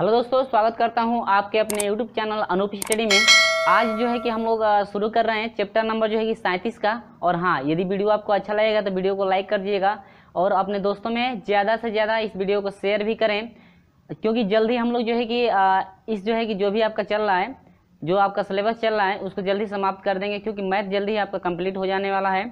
hello दोस्तों स्वागत करता हूं आपके अपने यूट्यूब चैनल अनूप स्टडी में आज जो है कि हम लोग शुरू कर रहे हैं चैप्टर नंबर जो है कि सैंतीस का और हाँ यदि वीडियो आपको अच्छा लगेगा तो वीडियो को लाइक कर दीजिएगा और अपने दोस्तों में ज़्यादा से ज़्यादा इस वीडियो को शेयर भी करें क्योंकि जल्दी हम लोग जो है कि इस जो है कि जो भी आपका चल रहा है जो आपका सिलेबस चल रहा है उसको जल्दी समाप्त कर देंगे क्योंकि मैथ जल्दी ही आपका कंप्लीट हो जाने वाला है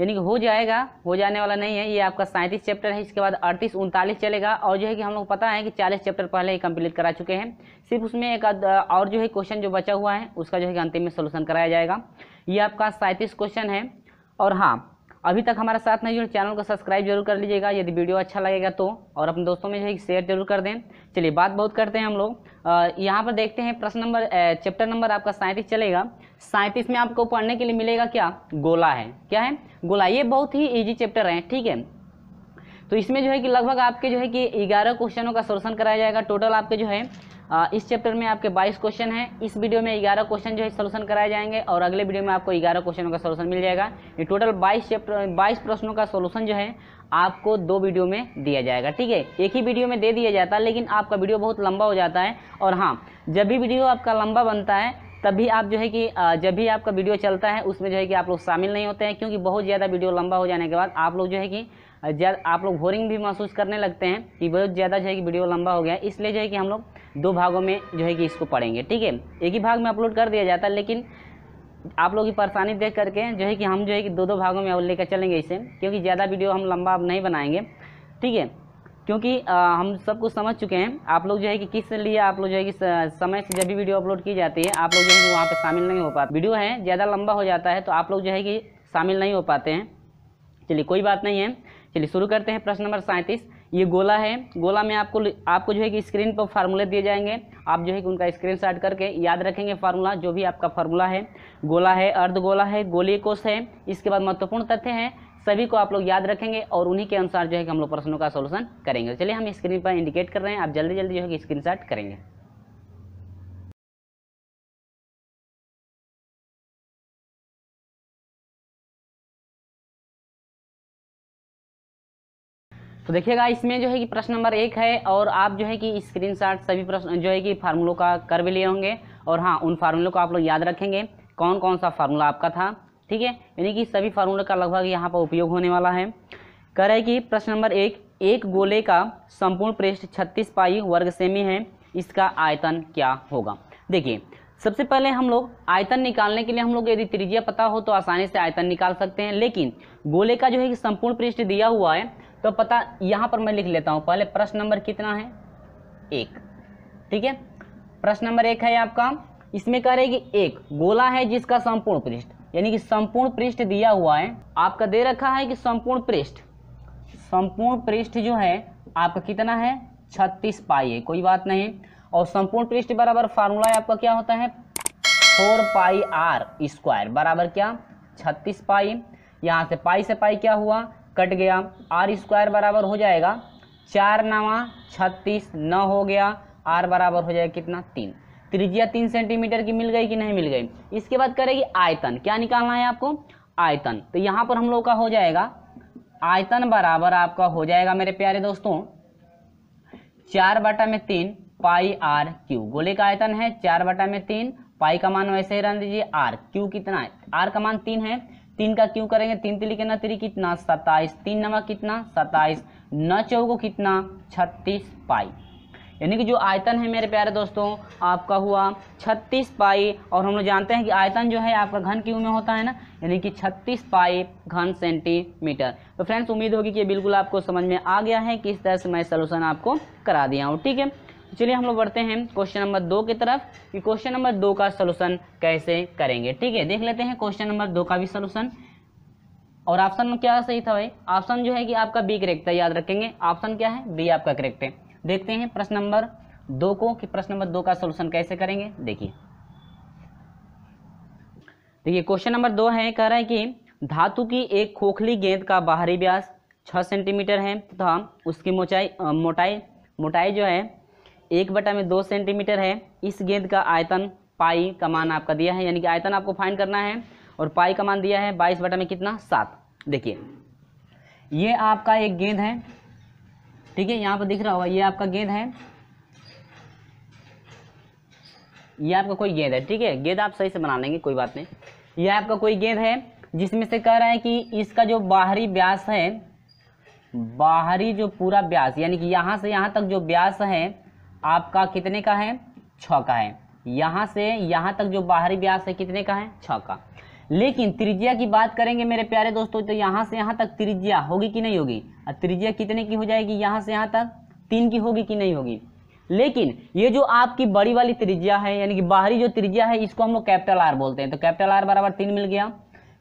यानी कि हो जाएगा हो जाने वाला नहीं है ये आपका सैंतीस चैप्टर है इसके बाद अड़तीस उनतालीस चलेगा और जो है कि हम लोग पता है कि चालीस चैप्टर पहले ही कंप्लीट करा चुके हैं सिर्फ उसमें एक और जो है क्वेश्चन जो बचा हुआ है उसका जो है कि अंतिम में सोल्यूशन कराया जाएगा ये आपका सैंतीस क्वेश्चन है और हाँ अभी तक हमारे साथ नहीं जुड़े चैनल को सब्सक्राइब जरूर कर लीजिएगा यदि वीडियो अच्छा लगेगा तो और अपने दोस्तों में जो है शेयर जरूर कर दें चलिए बात बहुत करते हैं हम लोग यहाँ पर देखते हैं प्रश्न नंबर चैप्टर नंबर आपका सैंतीस चलेगा सैंतीस में आपको पढ़ने के लिए मिलेगा क्या गोला है क्या है गोला ये बहुत ही ईजी चैप्टर है ठीक है तो इसमें जो है कि लगभग आपके जो है कि ग्यारह क्वेश्चनों का सोल्यूशन कराया जाएगा टोटल आपके जो है इस चैप्टर में आपके 22 क्वेश्चन हैं इस वीडियो में 11 क्वेश्चन जो है सोल्यूशन कराए जाएंगे और अगले वीडियो में आपको 11 क्वेश्चनों का सोल्यूशन मिल जाएगा ये टोटल 22 चैप्टर 22 प्रश्नों का सोल्यूशन जो है आपको दो वीडियो में दिया जाएगा ठीक है एक ही वीडियो में दे दिया जाता है लेकिन आपका वीडियो बहुत लंबा हो जाता है और हाँ जब भी वीडियो आपका लंबा बनता है तब भी आप जो है कि जब भी आपका वीडियो चलता है उसमें जो है कि आप लोग शामिल नहीं होते हैं क्योंकि बहुत ज़्यादा वीडियो लंबा हो जाने के बाद आप लोग जो है कि ज्यादा आप लोग बोरिंग भी महसूस करने लगते हैं कि बहुत ज़्यादा जो है कि वीडियो लंबा हो गया इसलिए जो है कि हम लोग दो भागों में जो है कि इसको पढ़ेंगे ठीक है एक ही भाग में अपलोड कर दिया जाता है लेकिन आप लोग की परेशानी देख करके जो है कि हम जो है कि दो दो भागों में लेकर चलेंगे इसे क्योंकि ज़्यादा वीडियो हम लंबा अब नहीं बनाएंगे ठीक है क्योंकि आ, हम सब कुछ समझ चुके हैं आप लोग जो है कि किस लिए आप लोग जो है कि समय से जब भी वीडियो अपलोड की जाती है आप लोग जो है कि वहाँ पर शामिल नहीं हो पाते वीडियो है ज़्यादा लंबा हो जाता है तो आप लोग जो है कि शामिल नहीं हो पाते हैं चलिए कोई बात नहीं है चलिए शुरू करते हैं प्रश्न नंबर सैंतीस ये गोला है गोला में आपको आपको जो है कि स्क्रीन पर फार्मूले दिए जाएंगे आप जो है कि उनका स्क्रीन शॉट करके याद रखेंगे फार्मूला जो भी आपका फार्मूला है गोला है अर्ध गोला है गोली कोष है इसके बाद महत्वपूर्ण तथ्य हैं सभी को आप लोग याद रखेंगे और उन्हीं के अनुसार जो है कि हम लोग प्रश्नों का सोल्यूशन करेंगे चलिए हम स्क्रीन पर इंडिकेट कर रहे हैं आप जल्दी जल्दी जो है कि स्क्रीन करेंगे तो देखिएगा इसमें जो है कि प्रश्न नंबर एक है और आप जो है कि स्क्रीनशॉट सभी प्रश्न जो है कि फार्मूलों का कर भी लिए होंगे और हाँ उन फार्मूलों को आप लोग याद रखेंगे कौन कौन सा फार्मूला आपका था ठीक है यानी कि सभी फार्मूला का लगभग यहाँ पर उपयोग होने वाला है कह रहे कि प्रश्न नंबर एक एक गोले का संपूर्ण पृष्ठ 36 पाई वर्ग सेमी है इसका आयतन क्या होगा देखिए सबसे पहले हम लोग आयतन निकालने के लिए हम लोग यदि त्रिज्या पता हो तो आसानी से आयतन निकाल सकते हैं लेकिन गोले का जो है कि संपूर्ण पृष्ठ दिया हुआ है तो पता यहाँ पर मैं लिख लेता हूँ पहले प्रश्न नंबर कितना है एक ठीक है प्रश्न नंबर एक है आपका इसमें कह रहे कि एक गोला है जिसका संपूर्ण पृष्ठ यानी कि संपूर्ण पृष्ठ दिया हुआ है आपका दे रखा है कि संपूर्ण पृष्ठ संपूर्ण पृष्ठ जो है आपका कितना है छत्तीस पाई है कोई बात नहीं और संपूर्ण पृष्ठ बराबर फार्मूला आपका क्या होता है फोर पाई आर स्क्वायर बराबर क्या छत्तीस पाई यहाँ से पाई से पाई क्या हुआ कट गया आर स्क्वायर बराबर हो जाएगा चार नवा छत्तीस न हो गया आर बराबर हो जाएगा कितना तीन त्रिज्या तीन सेंटीमीटर की मिल गई कि नहीं मिल गई इसके बाद करेगी आयतन क्या निकालना है आपको आयतन तो यहाँ पर हम लोग का हो जाएगा आयतन बराबर आपका हो जाएगा मेरे प्यारे दोस्तों चार बटा में तीन पाई आर क्यू गोले का आयतन है चार बटा में तीन पाई का मान वैसे ही रहने दीजिए आर क्यू कितना है आर का मान तीन है तीन का क्यू करेंगे तीन तिली के न तिली कितना सत्ताईस तीन नवा कितना सत्ताईस न चौ को कितना छत्तीस पाई यानी कि जो आयतन है मेरे प्यारे दोस्तों आपका हुआ छत्तीस पाई और हम लोग जानते हैं कि आयतन जो है आपका घन क्यों में होता है ना यानी कि छत्तीस पाई घन सेंटीमीटर तो फ्रेंड्स उम्मीद होगी कि बिल्कुल आपको समझ में आ गया है कि इस तरह से मैं सोलूशन आपको करा दिया हूँ ठीक है तो चलिए हम लोग बढ़ते हैं क्वेश्चन नंबर दो की तरफ कि क्वेश्चन नंबर दो का सोलूशन कैसे करेंगे ठीक है देख लेते हैं क्वेश्चन नंबर दो का भी सोलूशन और ऑप्शन क्या सही था भाई ऑप्शन जो है कि आपका बी करेक्ट है याद रखेंगे ऑप्शन क्या है बी आपका करेक्ट है देखते हैं प्रश्न नंबर दो को कि प्रश्न नंबर दो का सोल्यूशन कैसे करेंगे देखिए देखिए क्वेश्चन नंबर दो है कह रहा है कि धातु की एक खोखली गेंद का बाहरी व्यास छः सेंटीमीटर है तथा तो उसकी मोचाई मोटाई मोटाई जो है एक बटा में दो सेंटीमीटर है इस गेंद का आयतन पाई का मान आपका दिया है यानी कि आयतन आपको फाइन करना है और पाई का मान दिया है बाईस बटा में कितना सात देखिए ये आपका एक गेंद है ठीक है यहाँ पर दिख रहा होगा ये आपका गेंद है ये आपका कोई गेंद है ठीक है गेंद आप सही से बना लेंगे कोई बात नहीं यह आपका कोई गेंद है जिसमें से कह रहा है कि इसका जो बाहरी व्यास है बाहरी जो पूरा व्यास यानी कि यहाँ से यहाँ तक जो व्यास है आपका कितने का है छ का है यहाँ से यहाँ तक जो बाहरी व्यास है कितने का है छ का लेकिन त्रिज्या की बात करेंगे मेरे प्यारे दोस्तों तो यहाँ से यहाँ तक त्रिज्या होगी कि नहीं होगी और त्रिज्या कितने की हो जाएगी यहाँ से यहाँ तक तीन की होगी कि नहीं होगी लेकिन ये जो आपकी बड़ी वाली त्रिज्या है यानी कि बाहरी जो त्रिज्या है इसको हम लोग कैपिटल आर बोलते हैं तो कैपिटल आर बराबर तीन मिल गया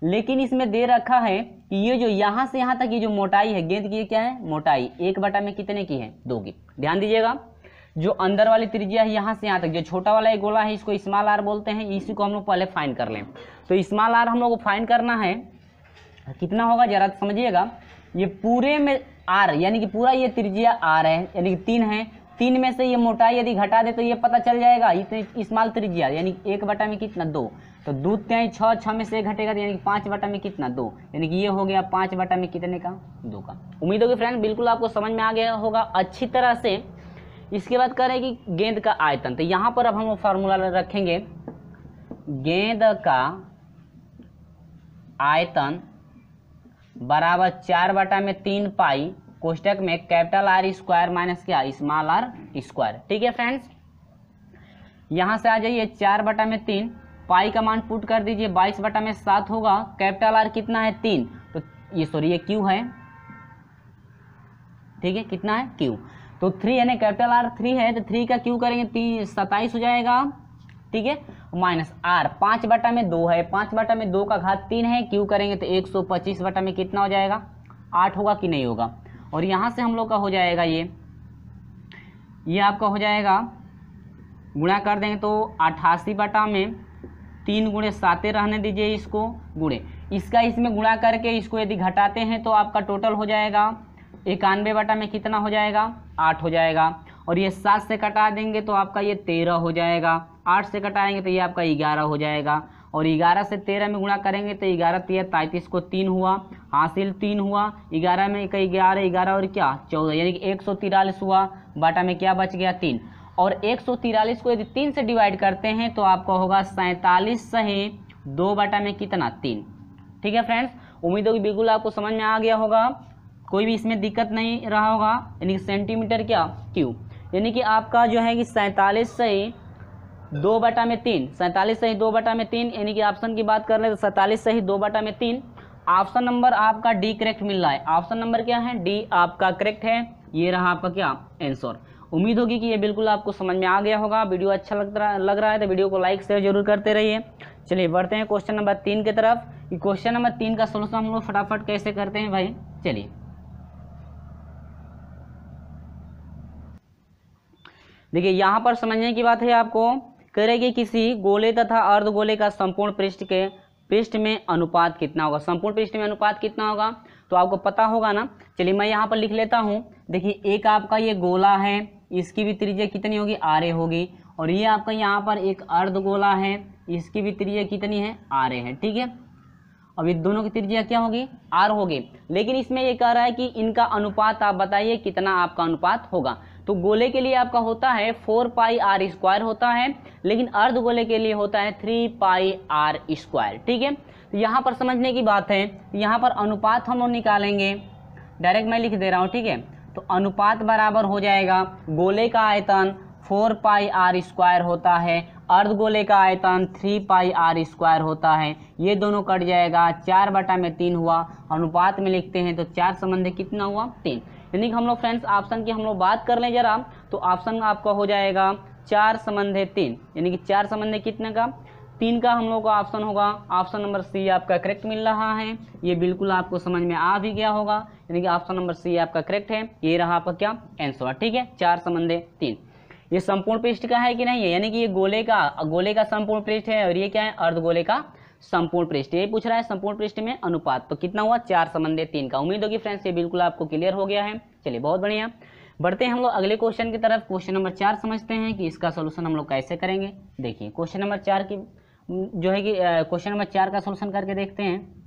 लेकिन इसमें दे रखा है कि ये जो यहाँ से यहाँ तक ये जो मोटाई है गेंद की क्या है मोटाई एक बटा में कितने की है दो की ध्यान दीजिएगा जो अंदर वाली त्रिज्या है यहाँ से यहाँ तक जो छोटा वाला एक गोला है इसको स्मॉल आर बोलते हैं इसी को हम लोग पहले फाइन कर लें तो स्मॉल आर हम लोग को फाइन करना है कितना होगा जरा समझिएगा ये पूरे में आर यानी कि पूरा ये त्रिज्या आर है यानी कि तीन है तीन में से ये मोटाई यदि घटा दे तो ये पता चल जाएगा इतने स्मॉल त्रिज्या यानी एक बटा में कितना दो तो दूध त्याई छः छः में से घटेगा तो यानी कि पाँच बटा में कितना दो यानी कि ये हो गया पाँच बटा में कितने का दो का उम्मीद होगी फ्रेंड बिल्कुल आपको समझ में आ गया होगा अच्छी तरह से इसके बाद कह रहे हैं कि गेंद का आयतन तो यहाँ पर अब हम फार्मूला रखेंगे गेंद का आयतन बराबर चार बटा में तीन पाई कोष्टक में कैपिटल आर स्क्वायर माइनस क्या स्मॉल आर स्क्वायर ठीक है फ्रेंड्स यहाँ से आ जाइए चार बटा में तीन पाई का मान पुट कर दीजिए बाईस बटा में सात होगा कैपिटल आर कितना है तीन तो ये सॉरी ये क्यू है ठीक है कितना है क्यू तो थ्री यानी कैपिटल आर थ्री है तो थ्री का क्यों करेंगे तीन सताइस हो जाएगा ठीक है माइनस आर पाँच बटा में दो है पाँच बटा में दो का घात तीन है क्यों करेंगे तो एक सौ पच्चीस बटा में कितना हो जाएगा आठ होगा कि नहीं होगा और यहाँ से हम लोग का हो जाएगा ये ये आपका हो जाएगा गुणा कर देंगे तो अठासी बटा में तीन गुणे साते रहने दीजिए इसको गुणे इसका इसमें गुणा करके इसको यदि घटाते हैं तो आपका टोटल हो जाएगा इक्यानवे बटा में कितना हो जाएगा आठ हो जाएगा और ये सात से कटा देंगे तो आपका ये तेरह हो जाएगा आठ से कटाएंगे तो ये आपका ग्यारह हो जाएगा और ग्यारह से तेरह में गुणा करेंगे तो ग्यारह तेरह तो तैंतीस को तीन हुआ हासिल तीन हुआ ग्यारह में कई ग्यारह ग्यारह और क्या चौदह यानी कि एक सौ तिरालीस हुआ बाटा में क्या बच गया तीन और एक सौ तिरालीस को यदि तीन से डिवाइड करते हैं तो आपका होगा सैंतालीस सही दो बाटा में कितना तीन ठीक है फ्रेंड्स उम्मीद होगी बिल्कुल आपको समझ में आ गया होगा कोई भी इसमें दिक्कत नहीं रहा होगा यानी कि सेंटीमीटर क्या क्यूब यानी कि आपका जो है कि सैंतालीस ही दो बटा में तीन सैंतालीस सही दो बटा में तीन यानी कि ऑप्शन की बात कर रहे तो सैंतालीस से ही दो बटा में तीन ऑप्शन नंबर आपका डी करेक्ट मिल रहा है ऑप्शन नंबर क्या है डी आपका करेक्ट है ये रहा आपका क्या आंसर उम्मीद होगी कि ये बिल्कुल आपको समझ में आ गया होगा वीडियो अच्छा लग रहा लग रहा है तो वीडियो को लाइक शेयर जरूर करते रहिए चलिए बढ़ते हैं क्वेश्चन नंबर तीन की तरफ क्वेश्चन नंबर तीन का सोल्यूशन हम लोग फटाफट कैसे करते हैं भाई चलिए देखिए यहाँ पर समझने की बात है आपको कह रहे कि किसी गोले तथा अर्ध गोले का संपूर्ण पृष्ठ के पृष्ठ में अनुपात कितना होगा संपूर्ण पृष्ठ में अनुपात कितना होगा तो आपको पता होगा ना चलिए मैं यहाँ पर लिख लेता हूँ देखिए एक आपका ये गोला है इसकी भी त्रिज्या कितनी होगी आरे होगी और ये आपका यहाँ पर एक अर्ध गोला है इसकी भी त्रिज्या कितनी है आरे है ठीक है अब ये दोनों की त्रिज्या क्या होगी आर होगी लेकिन इसमें ये कह रहा है कि इनका अनुपात आप बताइए कितना आपका अनुपात होगा तो गोले के लिए आपका होता है फोर पाई आर स्क्वायर होता है लेकिन अर्ध गोले के लिए होता है थ्री पाई आर स्क्वायर ठीक है तो यहाँ पर समझने की बात है यहाँ पर अनुपात हम लोग निकालेंगे डायरेक्ट मैं लिख दे रहा हूँ ठीक है तो अनुपात बराबर हो जाएगा गोले का आयतन फोर पाई आर स्क्वायर होता है अर्ध गोले का आयतन थ्री पाई आर स्क्वायर होता है ये दोनों कट जाएगा चार बटा में तीन हुआ अनुपात में लिखते हैं तो चार संबंध कितना हुआ तीन यानी कि हम लोग फ्रेंड्स ऑप्शन की हम लोग बात कर लें जरा तो ऑप्शन आपका हो जाएगा चार संबंध है तीन यानी कि चार संबंध है कितने का तीन का हम लोग का ऑप्शन होगा ऑप्शन नंबर सी आपका करेक्ट मिल रहा है ये बिल्कुल आपको समझ में आ भी गया होगा यानी कि ऑप्शन नंबर सी आपका करेक्ट है ये रहा आपका क्या आंसर ठीक है चार संबंध है तीन ये संपूर्ण पृष्ठ का है कि नहीं है यानी कि ये गोले का गोले का संपूर्ण पृष्ठ है और ये क्या है अर्ध गोले का संपूर्ण पृष्ठ ये पूछ रहा है संपूर्ण पृष्ठ में अनुपात तो कितना हुआ चार संबंधे तीन का उम्मीद होगी फ्रेंड्स ये बिल्कुल आपको क्लियर हो गया है चलिए बहुत बढ़िया बढ़ते हैं हम लोग अगले क्वेश्चन की तरफ क्वेश्चन नंबर चार समझते हैं कि इसका सोल्यूशन हम लोग कैसे करेंगे देखिए क्वेश्चन नंबर चार की जो है कि क्वेश्चन नंबर चार का सोल्यूशन करके देखते हैं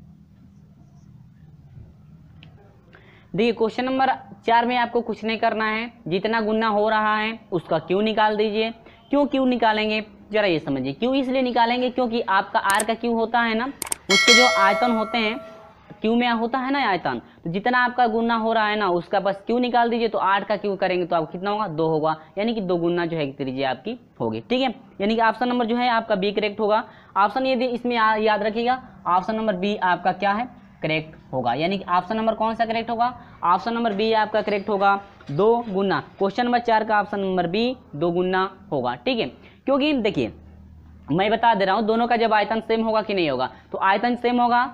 देखिए क्वेश्चन नंबर चार में आपको कुछ नहीं करना है जितना गुना हो रहा है उसका क्यों निकाल दीजिए क्यों क्यों निकालेंगे जरा ये समझिए क्यू इसलिए निकालेंगे क्योंकि आपका आर का क्यू होता है ना उसके जो आयतन होते हैं क्यू में होता है ना आयतन तो जितना आपका गुना हो रहा है ना उसका बस क्यू निकाल दीजिए तो आठ का क्यू करेंगे तो आप कितना होगा दो होगा यानी कि दो गुना जो है त्रिज्या आपकी होगी ठीक है यानी कि ऑप्शन नंबर जो है आपका बी करेक्ट होगा ऑप्शन ये इसमें याद रखिएगा ऑप्शन नंबर बी आपका क्या है करेक्ट होगा यानी कि ऑप्शन नंबर कौन सा करेक्ट होगा ऑप्शन नंबर बी आपका करेक्ट होगा दो गुना क्वेश्चन नंबर चार का ऑप्शन नंबर बी दो गुना होगा ठीक है क्योंकि देखिए मैं बता दे रहा हूँ दोनों का जब आयतन सेम होगा कि नहीं होगा तो आयतन सेम होगा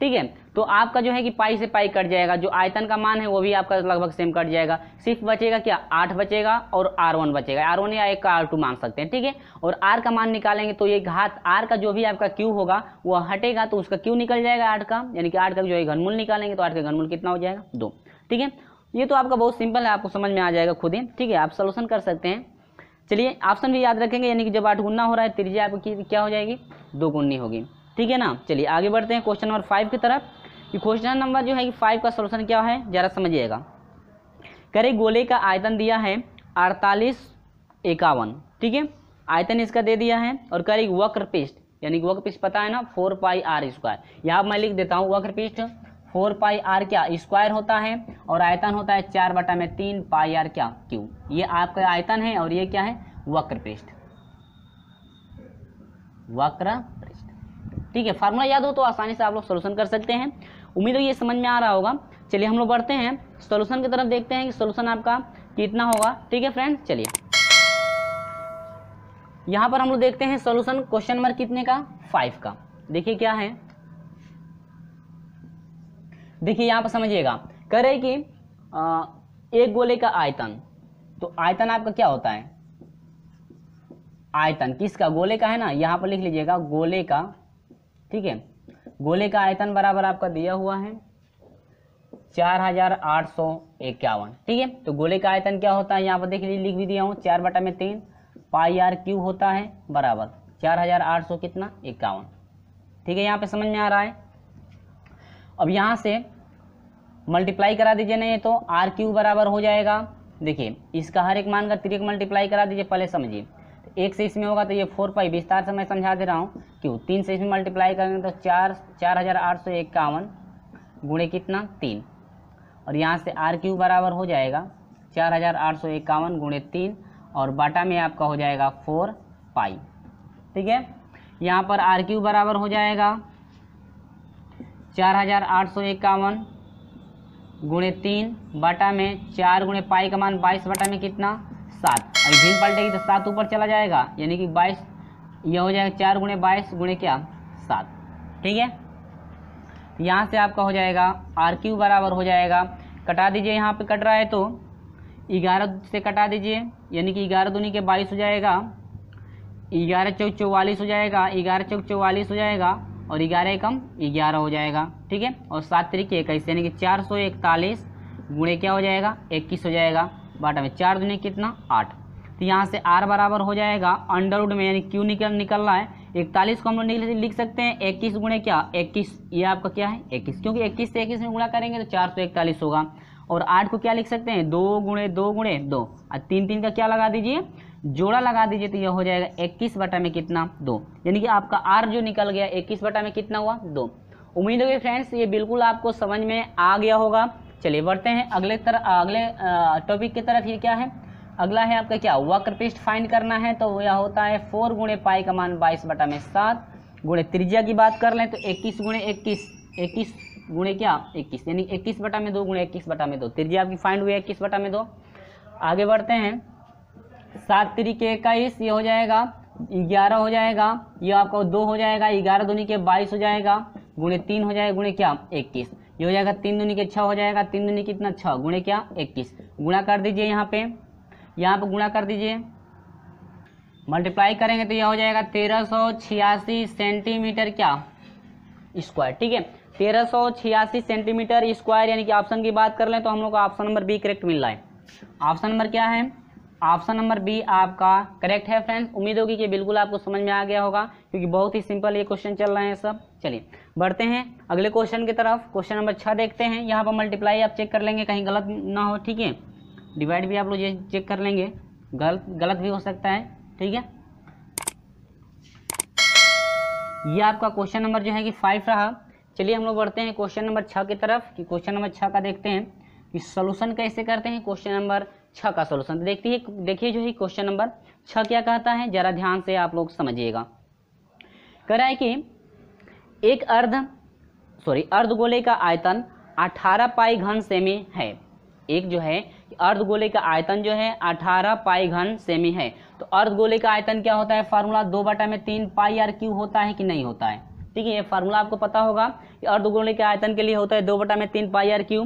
ठीक है तो आपका जो है कि पाई से पाई कट जाएगा जो आयतन का मान है वो भी आपका लगभग सेम कट जाएगा सिर्फ बचेगा क्या आठ बचेगा और आर वन बचेगा आर वन या एक का आर टू मान सकते हैं ठीक है और आर का मान निकालेंगे तो ये घात आर का जो भी आपका क्यू होगा वो हटेगा तो उसका क्यू निकल जाएगा आठ का यानी कि आठ का जो है घनमूल निकालेंगे तो आठ का घनमूल कितना हो जाएगा दो ठीक है ये तो आपका बहुत सिंपल है आपको समझ में आ जाएगा खुद ही ठीक है आप सोल्यूशन कर सकते हैं चलिए ऑप्शन भी याद रखेंगे यानी कि जब आठ गुना हो रहा है त्रिज्या आपकी क्या हो जाएगी दो गुन्नी होगी ठीक है ना चलिए आगे बढ़ते हैं क्वेश्चन नंबर फाइव की तरफ क्वेश्चन नंबर जो है कि फाइव का सोल्यूशन क्या है ज़रा समझिएगा करे गोले का आयतन दिया है अड़तालीस इक्यावन ठीक है आयतन इसका दे दिया है और करे वक्र पिस्ट यानी कि वक्र पिस्ट पता है ना फोर पाई आर स्क्वायर यहाँ मैं लिख देता हूँ वक्र पिस्ट फोर पाई आर क्या स्क्वायर होता है और आयतन होता है चार बटा में तीन पाई आर क्या क्यू ये आपका आयतन है और ये क्या है वक्र पृष्ठ वक्र पृष्ठ ठीक है फार्मूला याद हो तो आसानी से आप लोग सोल्यूशन कर सकते हैं उम्मीद है ये समझ में आ रहा होगा चलिए हम लोग बढ़ते हैं सोल्यूशन की तरफ देखते हैं कि सोल्यूशन आपका कितना होगा ठीक है फ्रेंड चलिए यहाँ पर हम लोग देखते हैं सोल्यूशन क्वेश्चन नंबर कितने का फाइव का देखिए क्या है देखिए यहाँ पर समझिएगा करे कि आ, एक गोले का आयतन तो आयतन आपका क्या होता है आयतन किसका गोले का है ना यहाँ पर लिख लीजिएगा गोले का ठीक है गोले का आयतन बराबर आपका दिया हुआ है चार हजार आठ सौ इक्यावन ठीक है तो गोले का आयतन क्या होता है यहाँ पर देख लीजिए लिख भी दिया हूँ चार बटा में तीन पाई आर क्यू होता है बराबर चार हजार आठ सौ कितना इक्यावन ठीक है यहाँ पे समझ में आ रहा है अब यहाँ से मल्टीप्लाई करा दीजिए नहीं तो आर क्यू बराबर हो जाएगा देखिए इसका हर एक मान का त्रिक मल्टीप्लाई करा दीजिए पहले समझिए तो एक से इसमें होगा तो ये फोर पाई विस्तार से मैं समझा दे रहा हूँ क्यों तीन से इसमें मल्टीप्लाई करेंगे तो चार चार हज़ार आठ सौ इक्यावन गुणे कितना तीन और यहाँ से आर क्यू बराबर हो जाएगा चार हज़ार आठ सौ इक्यावन गुणे तीन और बाटा में आपका हो जाएगा फोर पाई ठीक है यहाँ पर आर क्यू बराबर हो जाएगा चार हज़ार आठ सौ इक्यावन गुणे तीन बटा में चार गुणे पाई का मान बाईस बटा में कितना सात अभी भिन्न पलटेगी तो सात ऊपर चला जाएगा यानी कि बाईस यह हो जाएगा चार गुणे बाईस गुणे क्या सात ठीक है यहाँ से आपका हो जाएगा आर क्यू बराबर हो जाएगा कटा दीजिए यहाँ पे कट रहा है तो ग्यारह से कटा दीजिए यानी कि ग्यारह दूनी के बाईस हो जाएगा ग्यारह चौक चौवालीस हो जाएगा ग्यारह चौक चौवालीस हो जाएगा और ग्यारह एकम ग्यारह हो जाएगा ठीक है और सात तरीके इक्कीस यानी कि चार सौ इकतालीस गुणे क्या हो जाएगा इक्कीस हो जाएगा बाटा में चार दुनिया कितना आठ तो यहाँ से आर बराबर हो जाएगा अंडरवुड में यानी क्यू निकल निकल रहा है इकतालीस को हम लोग लिख सकते हैं इक्कीस गुणे क्या इक्कीस ये आपका क्या है इक्कीस क्योंकि इक्कीस से इक्कीस में गुणा करेंगे तो चार सौ इकतालीस होगा और आठ को क्या लिख सकते हैं दो गुणे दो गुणे दो और तीन तीन का क्या लगा दीजिए जोड़ा लगा दीजिए तो यह हो जाएगा इक्कीस बटा में कितना दो यानी कि आपका आर जो निकल गया इक्कीस बटा में कितना हुआ दो उम्मीद होगी फ्रेंड्स ये बिल्कुल आपको समझ में आ गया होगा चलिए बढ़ते हैं अगले तरह अगले टॉपिक की तरफ ये क्या है अगला है आपका क्या वक्र फाइंड करना है तो यह होता है फोर गुणे पाई का मान बाईस बटा में सात गुणे त्रिज्या की बात कर लें तो इक्कीस गुणे इक्कीस इक्कीस गुणे क्या इक्कीस यानी इक्कीस बटा में दो गुणे इक्कीस बटा में दो त्रिज्या आपकी फाइंड हुई है इक्कीस बटा में दो आगे बढ़ते हैं सात तरीके इक्कीस ये हो जाएगा ग्यारह हो जाएगा ये आपका दो हो जाएगा ग्यारह दूनी के बाईस हो जाएगा गुणे तीन हो जाएगा गुणे क्या इक्कीस ये हो जाएगा तीन दूनी के छः हो जाएगा तीन दूनी कितना छः गुणे क्या इक्कीस गुणा कर दीजिए यहाँ पे यहाँ पे गुणा कर दीजिए मल्टीप्लाई करेंगे तो यह हो जाएगा तेरह सौ छियासी सेंटीमीटर क्या स्क्वायर ठीक है तेरह सौ छियासी सेंटीमीटर स्क्वायर यानी कि ऑप्शन की बात कर लें तो हम लोग को ऑप्शन नंबर बी करेक्ट मिल रहा है ऑप्शन नंबर क्या है ऑप्शन नंबर बी आपका करेक्ट है फ्रेंड्स उम्मीद होगी कि बिल्कुल आपको समझ में आ गया होगा क्योंकि बहुत ही सिंपल ये क्वेश्चन चल रहे हैं सब चलिए बढ़ते हैं अगले क्वेश्चन की तरफ क्वेश्चन नंबर छः देखते हैं यहाँ पर मल्टीप्लाई आप चेक कर लेंगे कहीं गलत ना हो ठीक है डिवाइड भी आप लोग ये चेक कर लेंगे गलत गलत भी हो सकता है ठीक है ये आपका क्वेश्चन नंबर जो है कि फाइव रहा चलिए हम लोग बढ़ते हैं क्वेश्चन नंबर छः की तरफ कि क्वेश्चन नंबर छः का देखते हैं कि सोल्यूशन कैसे करते हैं क्वेश्चन नंबर छः का सोल्यूशन तो देखती है देखिए जो है क्वेश्चन नंबर छः क्या कहता है जरा ध्यान से आप लोग समझिएगा कह रहा है कि एक अर्ध सॉरी गोले का आयतन 18 पाई घन सेमी है एक जो है अर्धगोले का आयतन जो है 18 पाई घन सेमी है तो अर्ध गोले का आयतन क्या होता है फार्मूला दो बटा में तीन पाई आर क्यू होता है कि नहीं होता है ठीक है ये फार्मूला आपको पता होगा कि अर्धगोले के आयतन के लिए होता है दो बटा में तीन पाई आर क्यू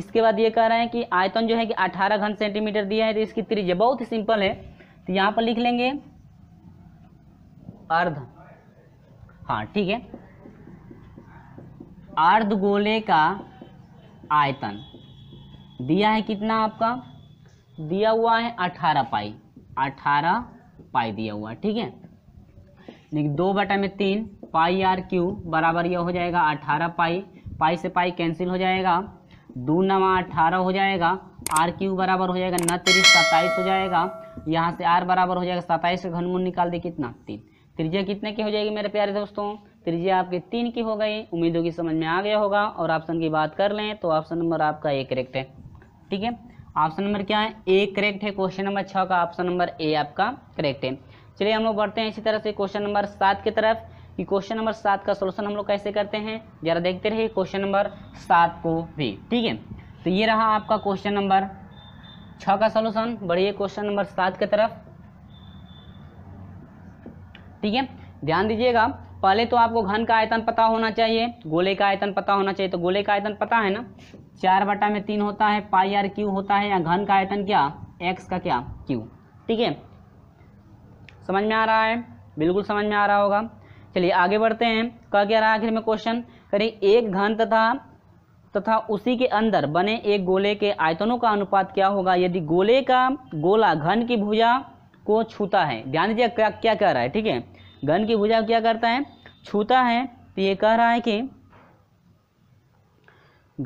इसके बाद ये कह रहे हैं कि आयतन जो है कि 18 घन सेंटीमीटर दिया है तो इसकी त्रिज्या बहुत ही सिंपल है तो यहाँ पर लिख लेंगे अर्ध हाँ ठीक है अर्ध गोले का आयतन दिया है कितना आपका दिया हुआ है अठारह पाई अठारह पाई दिया हुआ है ठीक है लेकिन दो बटा में तीन पाई आर क्यू बराबर यह हो जाएगा अठारह पाई पाई से पाई कैंसिल हो जाएगा दो नवा अठारह हो जाएगा आर क्यू बराबर हो जाएगा न तेरी सत्ताईस हो जाएगा यहाँ से आर बराबर हो जाएगा सत्ताईस का घनमूल निकाल दे कितना तीन त्रिज्या कितने की हो जाएगी मेरे प्यारे दोस्तों त्रिज्या आपके तीन की हो गई उम्मीदों की समझ में आ गया होगा और ऑप्शन की बात कर लें तो ऑप्शन नंबर आपका ए करेक्ट है ठीक है ऑप्शन नंबर क्या है ए करेक्ट है क्वेश्चन नंबर छः का ऑप्शन नंबर ए आपका करेक्ट है चलिए हम लोग बढ़ते हैं इसी तरह से क्वेश्चन नंबर सात की तरफ कि क्वेश्चन नंबर सात का सोल्यूशन हम लोग कैसे करते हैं जरा देखते रहिए क्वेश्चन नंबर सात को भी ठीक है तो ये रहा आपका क्वेश्चन नंबर छ का सोल्यूशन बढ़िए क्वेश्चन नंबर सात की तरफ ठीक है ध्यान दीजिएगा पहले तो आपको घन का आयतन पता होना चाहिए गोले का आयतन पता होना चाहिए तो गोले का आयतन पता है ना चार बटा में तीन होता है पाई आर क्यू होता है या घन का आयतन क्या एक्स का क्या क्यू ठीक है समझ में आ रहा है बिल्कुल समझ में आ रहा होगा चलिए आगे बढ़ते हैं कहा क्या रहा आखिर में क्वेश्चन करें एक घन तथा तथा उसी के अंदर बने एक गोले के आयतनों का अनुपात क्या होगा यदि गोले का गोला घन की भुजा को छूता है ध्यान दीजिए क्या क्या कह रहा है ठीक है घन की भुजा क्या करता है छूता है तो ये कह रहा है कि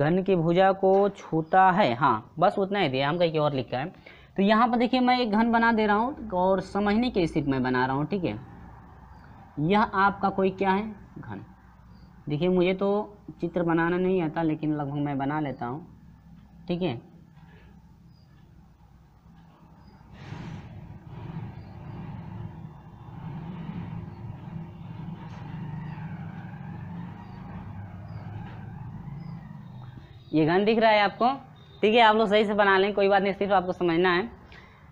घन की भुजा को छूता है हाँ बस उतना ही दिया हम कहीं और लिखा है तो यहाँ पर देखिए मैं एक घन बना दे रहा हूँ और समझने के स्थिति में बना रहा हूँ ठीक है यह आपका कोई क्या है घन देखिए मुझे तो चित्र बनाना नहीं आता लेकिन लगभग मैं बना लेता हूँ ठीक है ये घन दिख रहा है आपको ठीक है आप लोग सही से बना लें कोई बात नहीं सिर्फ आपको समझना है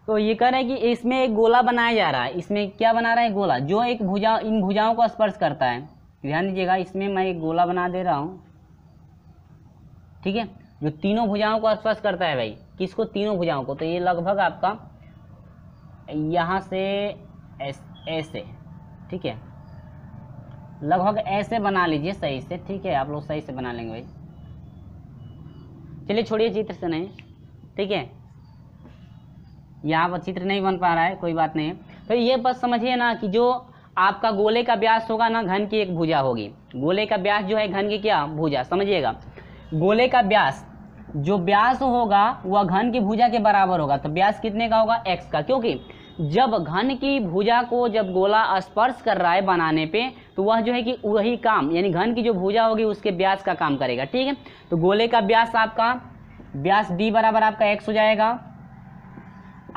तो ये कह रहे हैं कि इसमें एक गोला बनाया जा रहा है इसमें क्या बना रहा है गोला जो एक भुजा इन भुजाओं को स्पर्श करता है ध्यान दीजिएगा इसमें मैं एक गोला बना दे रहा हूँ ठीक है जो तीनों भुजाओं को स्पर्श करता है भाई किसको तीनों भुजाओं को तो ये लगभग आपका यहाँ से ऐसे ठीक है लगभग ऐसे बना लीजिए सही से ठीक है आप लोग सही से बना लेंगे भाई चलिए छोड़िए चित्र से नहीं ठीक है यहाँ पर चित्र नहीं बन पा रहा है कोई बात नहीं तो ये बस समझिए ना कि जो आपका गोले का ब्यास होगा ना घन की एक भुजा होगी गोले का ब्यास जो है घन की क्या भुजा समझिएगा गोले का ब्यास जो ब्यास होगा वह घन की भुजा के बराबर होगा तो ब्यास कितने का होगा एक्स का क्योंकि जब घन की भुजा को जब गोला स्पर्श कर रहा है बनाने पे तो वह जो है कि वही काम यानी घन की जो भुजा होगी उसके ब्यास का काम करेगा ठीक है तो गोले का ब्यास आपका ब्यास डी बराबर आपका एक्स हो जाएगा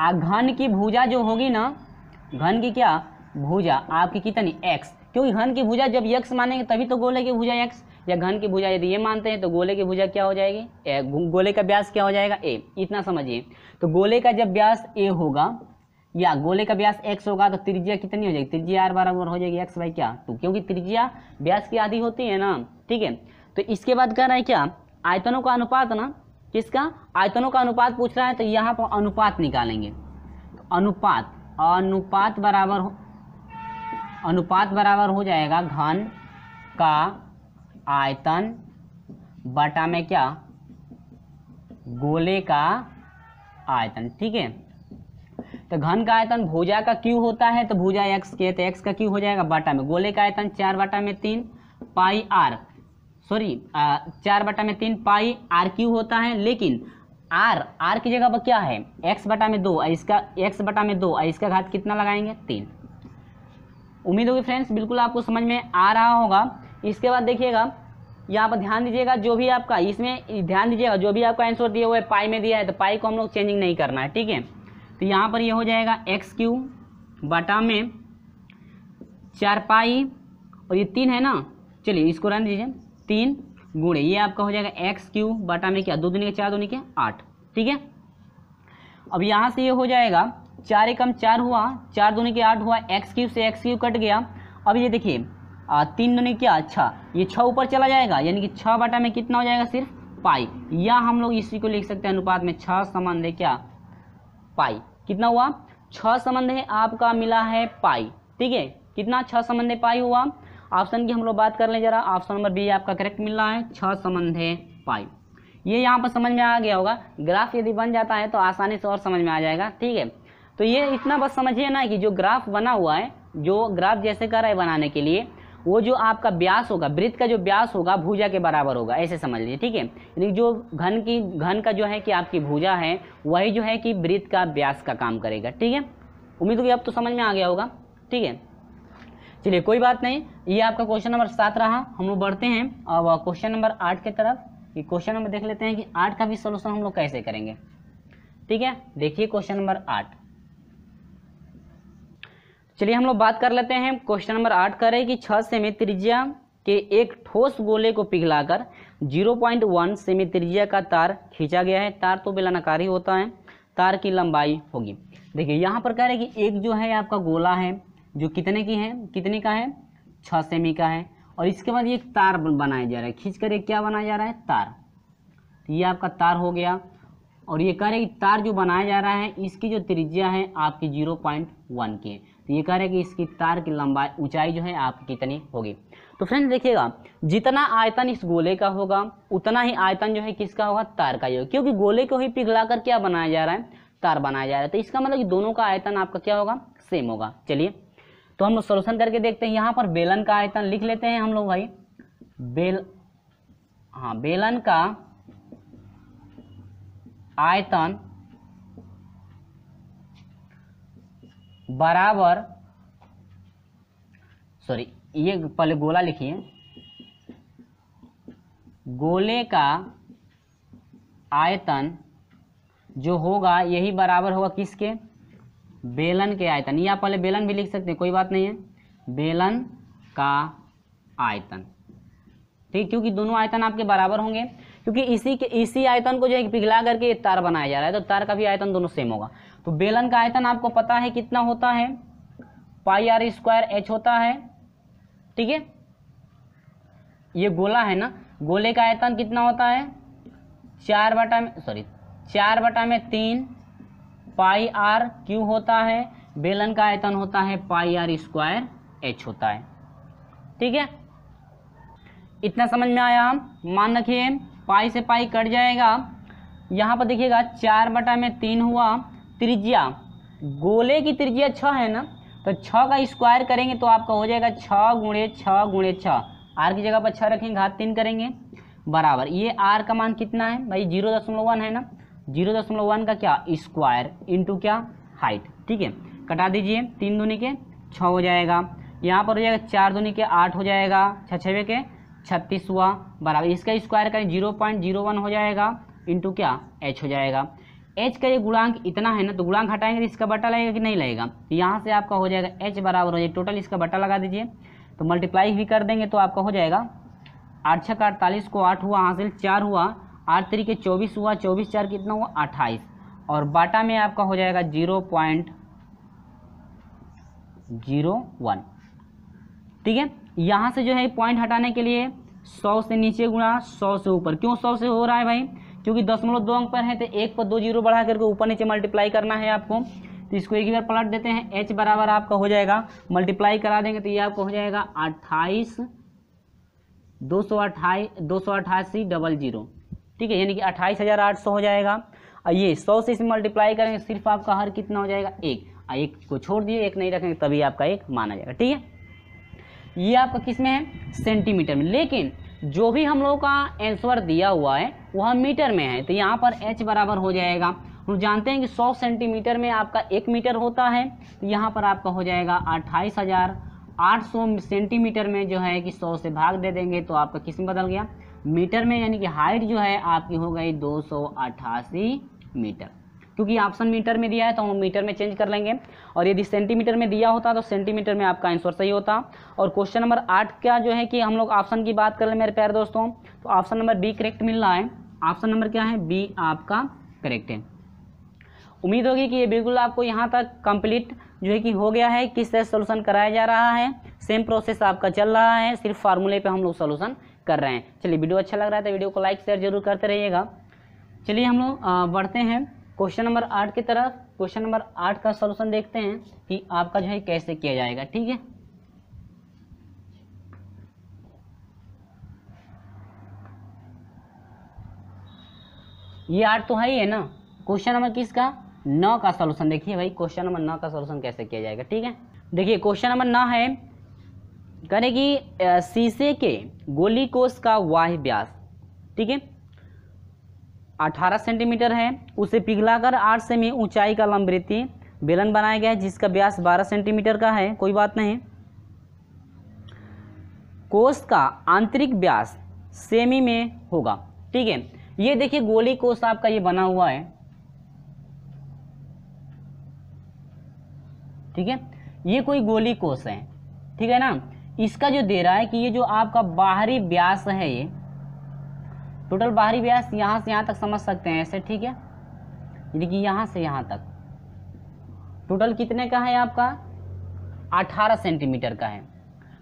आ घन की भुजा जो होगी ना घन की क्या भुजा आपकी कितनी एक्स क्योंकि घन की भुजा जब यक्स मानेंगे तभी तो गोले की भुजा एक्स या घन की भुजा यदि ये मानते हैं तो गोले की भुजा क्या हो जाएगी ए, गोले का व्यास क्या हो जाएगा ए इतना समझिए तो गोले का जब व्यास ए होगा या गोले का व्यास एक्स होगा तो त्रिज्या कितनी हो जाएगी त्रिज्या आर बराबर हो जाएगी एक्स बाई क्या तो क्योंकि त्रिज्या व्यास की आधी होती है ना ठीक है तो इसके बाद कह रहा है क्या आयतनों का अनुपात ना किसका आयतनों का अनुपात पूछ रहा है तो यहाँ पर अनुपात निकालेंगे तो अनुपात अनुपात बराबर हो अनुपात बराबर हो जाएगा घन का आयतन बटा में क्या गोले का आयतन ठीक है तो घन का आयतन भुजा का क्यू होता है तो भुजा एक्स के तो एक्स का क्यू हो जाएगा बटा में गोले का आयतन चार बटा में तीन पाई आर सॉरी चार बटा में तीन पाई आर क्यू होता है लेकिन आर आर की जगह पर क्या है एक्स बटा में दो इसका एक्स बटा में दो इसका घात कितना लगाएंगे तीन उम्मीद होगी फ्रेंड्स बिल्कुल आपको समझ में आ रहा होगा इसके बाद देखिएगा यहाँ पर ध्यान दीजिएगा जो भी आपका इसमें ध्यान दीजिएगा जो भी आपका आंसर दिया हुआ है पाई में दिया है तो पाई को हम लोग चेंजिंग नहीं करना है ठीक है तो यहाँ पर ये यह हो जाएगा एक्स क्यू बटा में चार पाई और ये तीन है ना चलिए इसको रन दीजिए तीन गुणे ये आपका हो जाएगा एक्स क्यू बटा में क्या दो दुनिया चार दुनिया क्या आठ ठीक है अब यहाँ से ये हो जाएगा चार एकम चार हुआ चार दुनिया के आठ हुआ एक्स क्यू से एक्स क्यू कट गया अब ये देखिए तीन दुनिया क्या अच्छा ये छः ऊपर चला जाएगा यानी कि छः बटा में कितना हो जाएगा सिर्फ पाई या हम लोग इसी को लिख सकते हैं अनुपात में छः संबंध है क्या पाई कितना हुआ छः संबंध है आपका मिला है पाई ठीक है कितना छः संबंध है पाई हुआ ऑप्शन की हम लोग बात कर लें जरा ऑप्शन नंबर बी आपका करेक्ट मिल रहा है छ संबंध है पाई ये यहाँ पर समझ में आ गया होगा ग्राफ यदि बन जाता है तो आसानी से और समझ में आ जाएगा ठीक है तो ये इतना बस समझिए ना कि जो ग्राफ बना हुआ है जो ग्राफ जैसे कर रहा है बनाने के लिए वो जो आपका ब्यास होगा वृत्त का जो ब्यास होगा भुजा के बराबर होगा ऐसे समझ लीजिए ठीक है यानी जो घन की घन का जो है कि आपकी भुजा है वही जो है कि वृत्त का ब्यास का काम करेगा ठीक है उम्मीद होगी अब तो समझ में आ गया होगा ठीक है चलिए कोई बात नहीं ये आपका क्वेश्चन नंबर सात रहा हम लोग बढ़ते हैं अब क्वेश्चन नंबर आठ की तरफ ये क्वेश्चन नंबर देख लेते हैं कि आठ का भी सोल्यूशन हम लोग कैसे करेंगे ठीक है देखिए क्वेश्चन नंबर आठ चलिए हम लोग बात कर लेते हैं क्वेश्चन नंबर आठ का रहे कि छः सेमी त्रिज्या के एक ठोस गोले को पिघलाकर 0.1 सेमी त्रिज्या का तार खींचा गया है तार तो बेलनाकारी होता है तार की लंबाई होगी देखिए यहाँ पर कह रहे हैं कि एक जो है आपका गोला है जो कितने की है कितने का है छः सेमी का है और इसके बाद ये एक तार बनाया जा रहा है खींच कर एक क्या बनाया जा रहा है तार तो ये आपका तार हो गया और ये कह रहे हैं कि तार जो बनाया जा रहा है इसकी जो त्रिज्या है आपकी जीरो पॉइंट वन की है तो ये कह रहे हैं कि इसकी तार की लंबाई ऊंचाई जो है आपकी कितनी होगी तो फ्रेंड्स देखिएगा जितना आयतन इस गोले का होगा उतना ही आयतन जो है किसका होगा तार का ही होगा क्योंकि गोले को ही पिघला कर क्या बनाया जा रहा है तार बनाया जा रहा है तो इसका मतलब कि दोनों का आयतन आपका क्या होगा सेम होगा चलिए तो हम लोग सोल्यूशन करके देखते हैं यहाँ पर बेलन का आयतन लिख लेते हैं हम लोग भाई बेल हाँ बेलन का आयतन बराबर सॉरी ये पहले गोला लिखिए गोले का आयतन जो होगा यही बराबर होगा किसके बेलन के आयतन ये आप पहले बेलन भी लिख सकते हैं कोई बात नहीं है बेलन का आयतन ठीक क्योंकि दोनों आयतन आपके बराबर होंगे क्योंकि इसी के इसी आयतन को जो है पिघला करके तार बनाया जा रहा है तो तार का भी आयतन दोनों सेम होगा तो बेलन का आयतन आपको पता है कितना होता है पाई आर स्क्वायर एच होता है ठीक है ये गोला है ना गोले का आयतन कितना होता है चार बटा में सॉरी चार बटा में तीन पाई आर क्यू होता है बेलन का आयतन होता है पाई आर स्क्वायर एच होता है ठीक है इतना समझ में आया हम मान रखिए पाई से पाई कट जाएगा यहाँ पर देखिएगा चार बटा में तीन हुआ त्रिज्या गोले की त्रिज्या छः है ना तो छः का स्क्वायर करेंगे तो आपका हो जाएगा छः गुणे छः गुणे छः आर की जगह पर छः रखेंगे घात तीन करेंगे बराबर ये आर का मान कितना है भाई जीरो दशमलव वन है ना जीरो दशमलव वन का क्या स्क्वायर इंटू क्या हाइट ठीक है कटा दीजिए तीन दूनी के छः हो जाएगा यहाँ पर हो जाएगा चार दूनी के आठ हो जाएगा छः छवे के छत्तीस हुआ बराबर इसका स्क्वायर करें जीरो पॉइंट जीरो वन हो जाएगा इंटू क्या एच हो जाएगा एच का ये गुणांक इतना है ना तो गुणांक हटाएंगे तो इसका बट्टा लगेगा कि नहीं लगेगा तो यहाँ से आपका हो जाएगा एच बराबर हो जाएगा टोटल इसका बट्टा लगा दीजिए तो मल्टीप्लाई भी कर देंगे तो आपका हो जाएगा आठ छः का अड़तालीस को आठ हुआ हासिल चार हुआ आठ तरीके चौबीस हुआ चौबीस चार कितना हुआ अट्ठाईस और बाटा में आपका हो जाएगा जीरो पॉइंट जीरो वन ठीक है यहाँ से जो है पॉइंट हटाने के लिए सौ से नीचे गुणा सौ से ऊपर क्यों सौ से हो रहा है भाई क्योंकि दशमलव दो अंक पर है तो एक पर दो जीरो बढ़ा करके ऊपर नीचे मल्टीप्लाई करना है आपको तो इसको एक बार पलट देते हैं एच बराबर आपका हो जाएगा मल्टीप्लाई करा देंगे तो ये आपका हो जाएगा अट्ठाईस दो सौ अट्ठाईस दो सौ अट्ठासी डबल जीरो ठीक है यानी कि अट्ठाईस हज़ार आठ सौ हो जाएगा और ये सौ से इसे मल्टीप्लाई करेंगे सिर्फ आपका हर कितना हो जाएगा एक और एक को छोड़ दिए एक नहीं रखेंगे तभी आपका एक माना जाएगा ठीक है ये आपका किस में है सेंटीमीटर में लेकिन जो भी हम लोगों का आंसर दिया हुआ है वह मीटर में है तो यहाँ पर एच बराबर हो जाएगा हम जानते हैं कि सौ सेंटीमीटर में आपका एक मीटर होता है तो यहाँ पर आपका हो जाएगा अट्ठाईस हज़ार आठ सौ सेंटीमीटर में जो है कि सौ से भाग दे देंगे तो आपका किस में बदल गया मीटर में यानी कि हाइट जो है आपकी हो गई दो मीटर क्योंकि ऑप्शन मीटर में दिया है तो हम मीटर में चेंज कर लेंगे और यदि सेंटीमीटर में दिया होता तो सेंटीमीटर में आपका आंसर सही होता और क्वेश्चन नंबर आठ का जो है कि हम लोग ऑप्शन की बात कर रहे हैं मेरे प्यारे दोस्तों तो ऑप्शन नंबर बी करेक्ट मिल रहा है ऑप्शन नंबर क्या है बी आपका करेक्ट है उम्मीद होगी कि ये बिल्कुल आपको यहाँ तक कंप्लीट जो है कि हो गया है किस तरह सोल्यूशन कराया जा रहा है सेम प्रोसेस आपका चल रहा है सिर्फ फार्मूले पर हम लोग सोल्यूशन कर रहे हैं चलिए वीडियो अच्छा लग रहा है तो वीडियो को लाइक शेयर जरूर करते रहिएगा चलिए हम लोग बढ़ते हैं क्वेश्चन नंबर आठ की तरफ क्वेश्चन नंबर आठ का सोल्यूशन देखते हैं कि आपका जो है कैसे किया जाएगा ठीक है ये आठ तो है ही है ना क्वेश्चन नंबर किसका नौ का सोल्यूशन देखिए भाई क्वेश्चन नंबर नौ का सोल्यूशन कैसे किया जाएगा ठीक है देखिए क्वेश्चन नंबर नौ है कहने कि शीशे के गोली कोष का वाह व्यास ठीक है 18 सेंटीमीटर है उसे पिघलाकर 8 सेमी ऊंचाई का लंबृति बेलन बनाया गया है जिसका व्यास 12 सेंटीमीटर का है कोई बात नहीं कोष का आंतरिक व्यास सेमी में होगा ठीक है ये देखिए गोली कोष आपका ये बना हुआ है ठीक है ये कोई गोली कोष है ठीक है ना इसका जो दे रहा है कि ये जो आपका बाहरी व्यास है ये टोटल बाहरी व्यास यहाँ से यहाँ तक समझ सकते हैं ऐसे ठीक है यानी कि यहाँ से यहाँ तक टोटल कितने का है आपका 18 सेंटीमीटर का है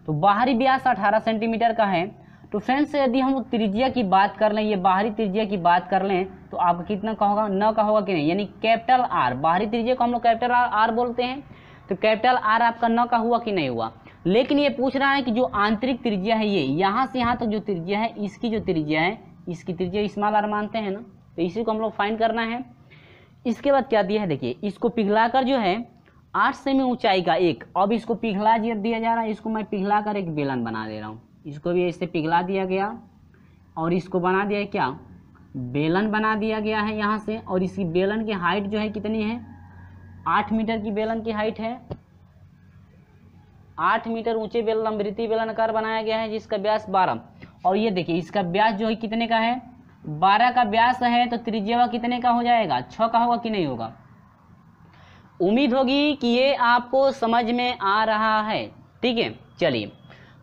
तो बाहरी व्यास 18 सेंटीमीटर का है तो फ्रेंड्स यदि हम त्रिज्या की बात कर लें ये बाहरी त्रिज्या की बात कर लें तो आपका कितना का होगा न का होगा कि नहीं यानी कैपिटल आर बाहरी त्रिज्या को हम लोग कैपिटल आर आर बोलते हैं तो कैपिटल आर आपका न का हुआ कि नहीं हुआ लेकिन ये पूछ रहा है कि जो आंतरिक त्रिज्या है ये यहाँ से यहाँ तक तो जो त्रिज्या है इसकी जो त्रिज्या है इसकी त्रिज्या इस्माल आर मानते हैं ना तो इसी को हम लोग फाइन करना है इसके बाद क्या दिया है देखिए इसको पिघलाकर जो है आठ सेमी ऊंचाई का एक अब इसको पिघला दिया जा रहा है इसको मैं पिघला कर एक बेलन बना दे रहा हूँ इसको भी इससे पिघला दिया गया और इसको बना दिया क्या बेलन बना दिया गया है यहाँ से और इसकी बेलन की हाइट जो है कितनी है आठ मीटर की बेलन की हाइट है आठ मीटर ऊंचे बेल लंबृति बेलनाकार बनाया गया है जिसका व्यास बारह और ये देखिए इसका व्यास जो है कितने का है बारह का व्यास है तो त्रिज्या कितने का हो जाएगा छ का होगा कि नहीं होगा उम्मीद होगी कि ये आपको समझ में आ रहा है ठीक है चलिए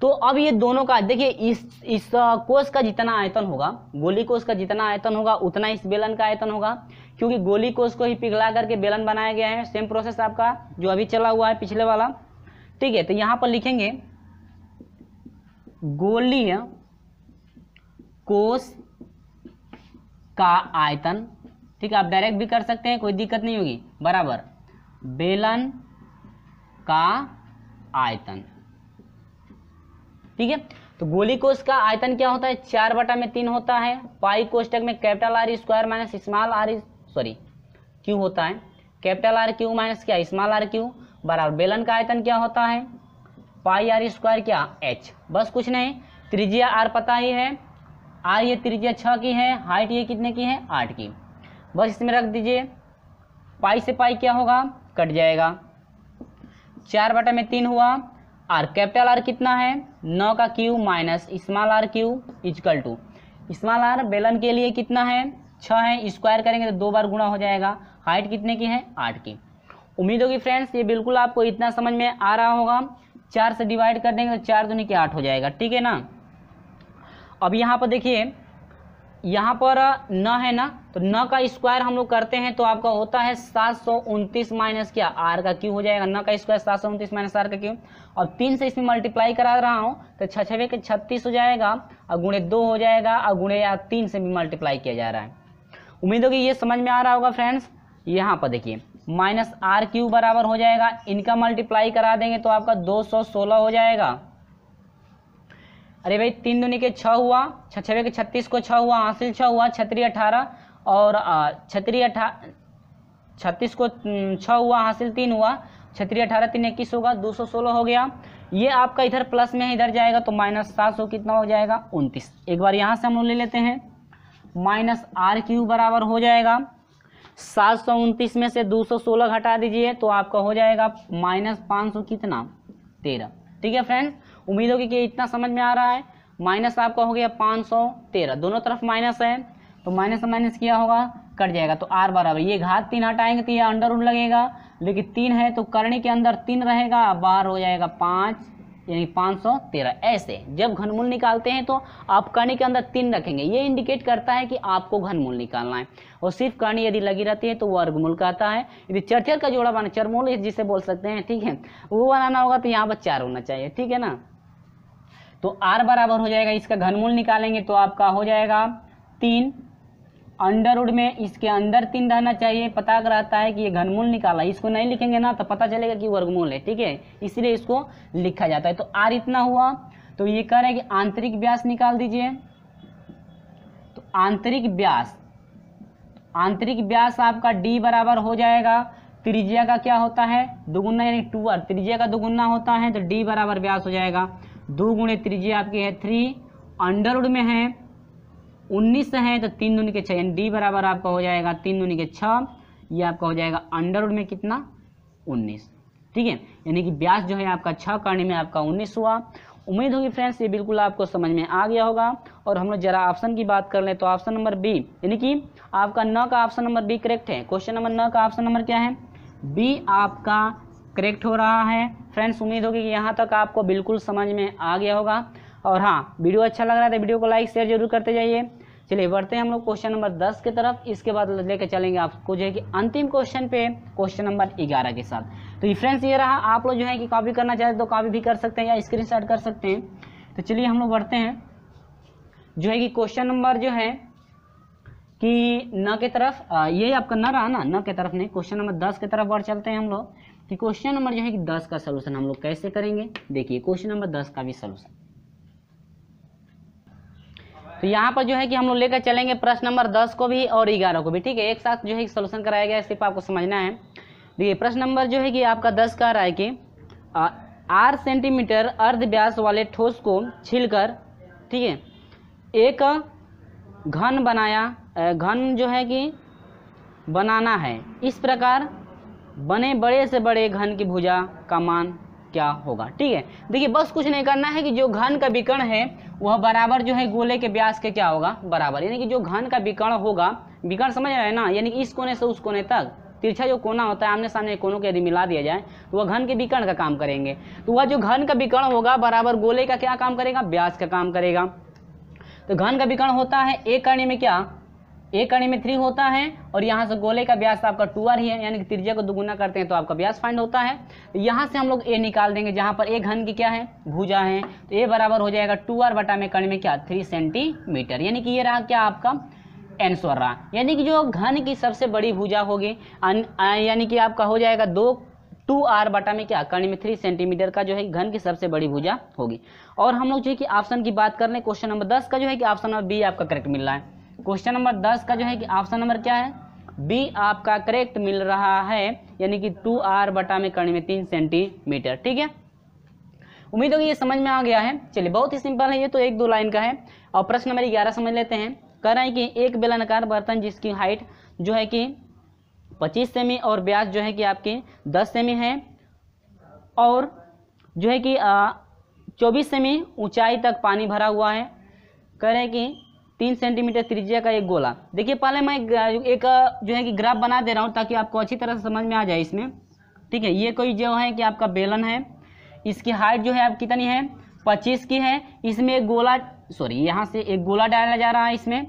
तो अब ये दोनों का देखिए इस इस कोष का जितना आयतन होगा गोली कोष का जितना आयतन होगा उतना इस बेलन का आयतन होगा क्योंकि गोली कोष को ही पिघला करके बेलन बनाया गया है सेम प्रोसेस आपका जो अभी चला हुआ है पिछले वाला ठीक है तो यहां पर लिखेंगे गोलीय कोष का आयतन ठीक है आप डायरेक्ट भी कर सकते हैं कोई दिक्कत नहीं होगी बराबर बेलन का आयतन ठीक है तो गोली कोष का आयतन क्या होता है चार बटा में तीन होता है पाई कोष्टक में capital R square minus small R sorry q होता है कैपिटल आर क्यू माइनस क्या स्मॉल आर क्यू बराबर बेलन का आयतन क्या होता है पाई आर स्क्वायर क्या एच बस कुछ नहीं त्रिज्या आर पता ही है आर ये त्रिज्या छः की है हाइट ये कितने की है आठ की बस इसमें रख दीजिए पाई से पाई क्या होगा कट जाएगा चार बटा में तीन हुआ आर कैपिटल आर कितना है नौ का q minus small R q is equal to small R बेलन के लिए कितना है छः है स्क्वायर करेंगे तो दो बार गुणा हो जाएगा हाइट कितने की है आठ की उम्मीद होगी फ्रेंड्स ये बिल्कुल आपको इतना समझ में आ रहा होगा चार से डिवाइड कर देंगे तो चार दुनिया के आठ हो जाएगा ठीक है ना अब यहाँ पर देखिए यहाँ पर न है ना तो न का स्क्वायर हम लोग करते हैं तो आपका होता है सात सौ उनतीस माइनस क्या आर का क्यू हो जाएगा न का स्क्वायर सात सौ उनतीस माइनस आर का क्यू और तीन से इसमें मल्टीप्लाई करा रहा हूँ तो छछवे के छत्तीस हो जाएगा और गुणे दो हो जाएगा और गुणे या तीन से भी मल्टीप्लाई किया जा रहा है उम्मीद होगी ये समझ में आ रहा होगा फ्रेंड्स यहाँ पर देखिए माइनस आर क्यू बराबर हो जाएगा इनका मल्टीप्लाई करा देंगे तो आपका दो सौ सोलह हो जाएगा अरे भाई तीन दुनिया के छः हुआ छवे के छत्तीस को छः हुआ हासिल छः हुआ छतरी अठारह और छतरी अठा छत्तीस को छः हुआ हासिल तीन हुआ छतरी अठारह तीन इक्कीस होगा दो सौ सोलह हो गया ये आपका इधर प्लस में इधर जाएगा तो माइनस सात सौ कितना हो जाएगा उनतीस एक बार यहाँ से हम लोग ले लेते हैं माइनस आर क्यू बराबर हो जाएगा सात सौ उनतीस में से दो सौ सोलह घटा दीजिए तो आपका हो जाएगा माइनस पाँच सौ कितना तेरह ठीक है फ्रेंड्स उम्मीद होगी कि इतना समझ में आ रहा है माइनस आपका हो गया पाँच सौ तेरह दोनों तरफ माइनस है तो माइनस माइनस किया होगा कट जाएगा तो आर बराबर ये घात तीन हटाएंगे तो ये अंडर उड लगेगा लेकिन तीन है तो करने के अंदर तीन रहेगा बाहर हो जाएगा पाँच यानी 513 ऐसे जब घनमूल निकालते हैं तो आप कर्णी के अंदर तीन रखेंगे ये इंडिकेट करता है कि आपको घनमूल निकालना है और सिर्फ कर्णी यदि लगी रहती है तो वो अर्घमूल कहता है यदि चरचर का जोड़ा बना चरमूल जिसे बोल सकते हैं ठीक है वो बनाना होगा तो यहाँ पर चार होना चाहिए ठीक है ना तो आर बराबर हो जाएगा इसका घनमूल निकालेंगे तो आपका हो जाएगा तीन अंडरवुड में इसके अंदर तीन रहना चाहिए पता कराता है कि ये घनमूल निकाला इसको नहीं लिखेंगे ना तो पता चलेगा कि वर्गमूल है ठीक है इसलिए इसको लिखा जाता है तो आर इतना हुआ तो ये कह रहे हैं कि आंतरिक व्यास निकाल दीजिए तो आंतरिक व्यास आंतरिक व्यास आपका डी बराबर हो जाएगा त्रिज्या का क्या होता है दुगुना यानी टू आर त्रिज्या का दुगुना होता है तो डी बराबर व्यास हो जाएगा दो गुणे त्रिज्या आपकी है थ्री अंडरवुड में है उन्नीस हैं तो तीन दूनी के छः यानी डी बराबर आपका हो जाएगा तीन दूनी के छः ये आपका हो जाएगा अंडर रूट में कितना उन्नीस ठीक है यानी कि ब्याज जो है आपका छः करने में आपका उन्नीस हुआ उम्मीद होगी फ्रेंड्स ये बिल्कुल आपको समझ में आ गया होगा और हम लोग जरा ऑप्शन की बात कर लें तो ऑप्शन नंबर बी यानी कि आपका न का ऑप्शन नंबर बी करेक्ट है क्वेश्चन नंबर न का ऑप्शन नंबर क्या है बी आपका करेक्ट हो रहा है फ्रेंड्स उम्मीद होगी कि यहाँ तक आपको बिल्कुल समझ में आ गया होगा और हाँ वीडियो अच्छा लग रहा है तो वीडियो को लाइक शेयर जरूर करते जाइए चलिए बढ़ते हैं हम लोग क्वेश्चन नंबर दस की तरफ इसके बाद लेकर चलेंगे आपको जो है कि अंतिम क्वेश्चन पे क्वेश्चन नंबर ग्यारह के साथ तो ये ये रहा आप लोग जो है कि कॉपी करना चाहते तो कॉपी भी कर सकते हैं या स्क्रीन कर सकते हैं तो चलिए हम लोग बढ़ते हैं जो है कि क्वेश्चन नंबर जो है कि न के तरफ ये आपका न रहा ना न के तरफ नहीं क्वेश्चन नंबर दस की तरफ बढ़ चलते हैं हम लोग कि क्वेश्चन नंबर जो है कि दस का सोल्यूशन हम लोग कैसे करेंगे देखिए क्वेश्चन नंबर दस का भी सोल्यूशन तो यहाँ पर जो है कि हम लोग लेकर चलेंगे प्रश्न नंबर दस को भी और ग्यारह को भी ठीक है एक साथ जो है सोल्यूशन कराया गया है सिर्फ आपको समझना है देखिए प्रश्न नंबर जो है कि आपका दस कह रहा है कि आठ सेंटीमीटर अर्ध व्यास वाले ठोस को छीलकर ठीक है एक घन बनाया घन जो है कि बनाना है इस प्रकार बने बड़े से बड़े घन की भुजा का मान क्या होगा ठीक है देखिए बस कुछ नहीं करना है कि जो घन का विकर्ण है वह बराबर जो है गोले के व्यास के क्या होगा बराबर यानी कि जो घन का विकर्ण होगा विकर्ण समझ रहे हैं ना यानी कि इस कोने से उस कोने तक तिरछा जो कोना होता है आमने सामने कोनों के यदि मिला दिया जाए तो वह घन के विकर्ण का काम करेंगे तो वह जो घन का विकर्ण होगा बराबर गोले का क्या काम करेगा व्यास का काम करेगा तो घन का विकर्ण होता है एक करने में क्या एक कड़ी में थ्री होता है और यहाँ से गोले का व्यास तो आपका टू आर ही है यानी कि त्रिज्या को दुगुना करते हैं तो आपका ब्यास फाइंड होता है तो यहाँ से हम लोग ए निकाल देंगे जहाँ पर ए घन की क्या है भुजा है तो ए बराबर हो जाएगा टू आर बटा में कड़ी में क्या थ्री सेंटीमीटर यानी कि ये रहा क्या आपका एंसर रहा यानी कि जो घन की सबसे बड़ी भूजा होगी यानी कि आपका हो जाएगा दो टू आर बटा में क्या कर्ण में थ्री सेंटीमीटर का जो है घन की सबसे बड़ी भूजा होगी और हम लोग जो है कि ऑप्शन की बात कर रहे हैं क्वेश्चन नंबर दस का जो है कि ऑप्शन नंबर बी आपका करेक्ट मिल रहा है क्वेश्चन नंबर दस का जो है कि ऑप्शन नंबर क्या है बी आपका करेक्ट मिल रहा है यानी कि टू आर बटा में कर्ण में तीन सेंटीमीटर ठीक है उम्मीद होगी ये समझ में आ गया है चलिए बहुत ही सिंपल है ये तो एक दो लाइन का है और प्रश्न नंबर ग्यारह समझ लेते हैं कह रहे हैं कि एक बेलनकार बर्तन जिसकी हाइट जो है कि पच्चीस सेमी और ब्याज जो है कि आपके दस सेमी है और जो है कि चौबीस सेमी ऊंचाई तक पानी भरा हुआ है कह रहे हैं कि तीन सेंटीमीटर त्रिज्या का एक गोला देखिए पहले मैं एक जो है कि ग्राफ बना दे रहा हूँ ताकि आपको अच्छी तरह से समझ में आ जाए इसमें ठीक है ये कोई जो है कि आपका बेलन है इसकी हाइट जो है आप कितनी है पच्चीस की है इसमें एक गोला सॉरी यहाँ से एक गोला डाला जा रहा है इसमें